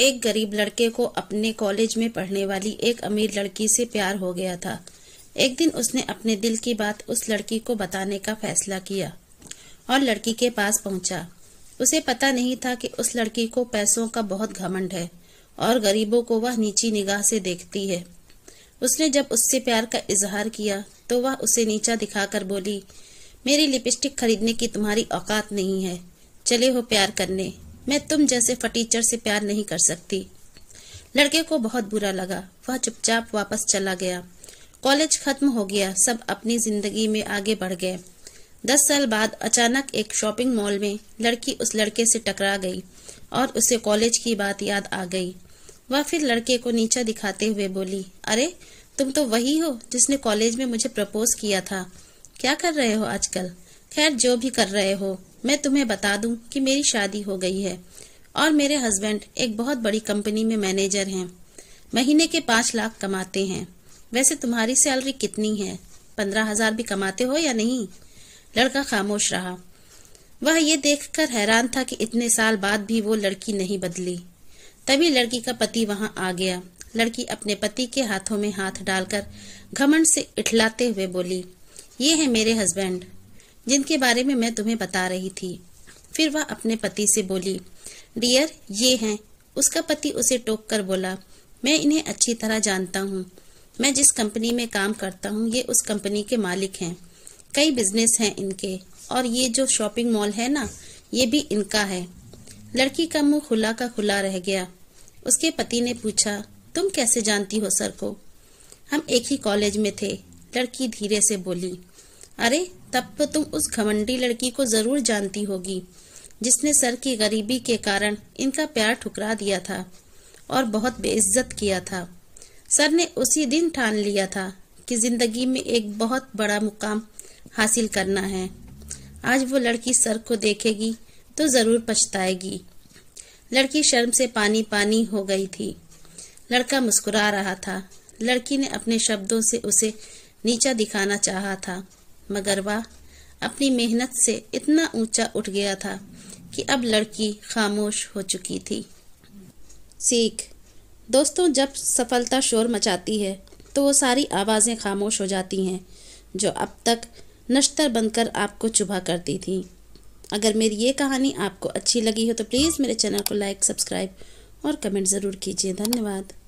एक गरीब लड़के को अपने कॉलेज में पढ़ने वाली एक अमीर लड़की से प्यार हो गया था एक दिन उसने अपने दिल की बात उस लड़की को बताने का फैसला किया और लड़की के पास पहुंचा उसे पता नहीं था कि उस लड़की को पैसों का बहुत घमंड है और गरीबों को वह नीची निगाह से देखती है उसने जब उससे प्यार का इजहार किया तो वह उसे नीचा दिखाकर बोली मेरी लिपस्टिक खरीदने की तुम्हारी औकात नहीं है चले हो प्यार करने मैं तुम जैसे फटीचर से प्यार नहीं कर सकती लड़के को बहुत बुरा लगा वह चुपचाप वापस चला गया कॉलेज खत्म हो गया सब अपनी जिंदगी में आगे बढ़ गए दस साल बाद अचानक एक शॉपिंग मॉल में लड़की उस लड़के से टकरा गई और उसे कॉलेज की बात याद आ गई वह फिर लड़के को नीचा दिखाते हुए बोली अरे तुम तो वही हो जिसने कॉलेज में मुझे प्रपोज किया था क्या कर रहे हो आजकल खैर जो भी कर रहे हो मैं तुम्हें बता दूं कि मेरी शादी हो गई है और मेरे हस्बैंड एक बहुत बड़ी कंपनी में मैनेजर हैं महीने के पांच लाख कमाते हैं वैसे तुम्हारी सैलरी कितनी है पंद्रह हजार भी कमाते हो या नहीं लड़का खामोश रहा वह ये देखकर हैरान था कि इतने साल बाद भी वो लड़की नहीं बदली तभी लड़की का पति वहां आ गया लड़की अपने पति के हाथों में हाथ डालकर घमंड से इठलाते हुए बोली ये है मेरे हस्बैंड जिनके बारे में मैं तुम्हें बता रही थी फिर वह अपने पति से बोली डियर ये हैं उसका पति उसे टोक कर बोला मैं इन्हें अच्छी तरह जानता हूँ मैं जिस कंपनी में काम करता हूँ ये उस कंपनी के मालिक हैं कई बिजनेस हैं इनके और ये जो शॉपिंग मॉल है ना ये भी इनका है लड़की का मुंह खुला का खुला रह गया उसके पति ने पूछा तुम कैसे जानती हो सर को हम एक ही कॉलेज में थे लड़की धीरे से बोली अरे तब तो तुम उस घमंडी लड़की को जरूर जानती होगी जिसने सर की गरीबी के कारण इनका प्यार ठुकरा दिया था और बहुत बेइज्जत किया था सर ने उसी दिन ठान लिया था कि जिंदगी में एक बहुत बड़ा मुकाम हासिल करना है आज वो लड़की सर को देखेगी तो जरूर पछताएगी लड़की शर्म से पानी पानी हो गई थी लड़का मुस्कुरा रहा था लड़की ने अपने शब्दों से उसे नीचा दिखाना चाहा था मगर वह अपनी मेहनत से इतना ऊंचा उठ गया था कि अब लड़की खामोश हो चुकी थी सीख दोस्तों जब सफलता शोर मचाती है तो वो सारी आवाज़ें खामोश हो जाती हैं जो अब तक नश्तर बनकर आपको चुभा करती थी अगर मेरी ये कहानी आपको अच्छी लगी हो तो प्लीज़ मेरे चैनल को लाइक सब्सक्राइब और कमेंट ज़रूर कीजिए धन्यवाद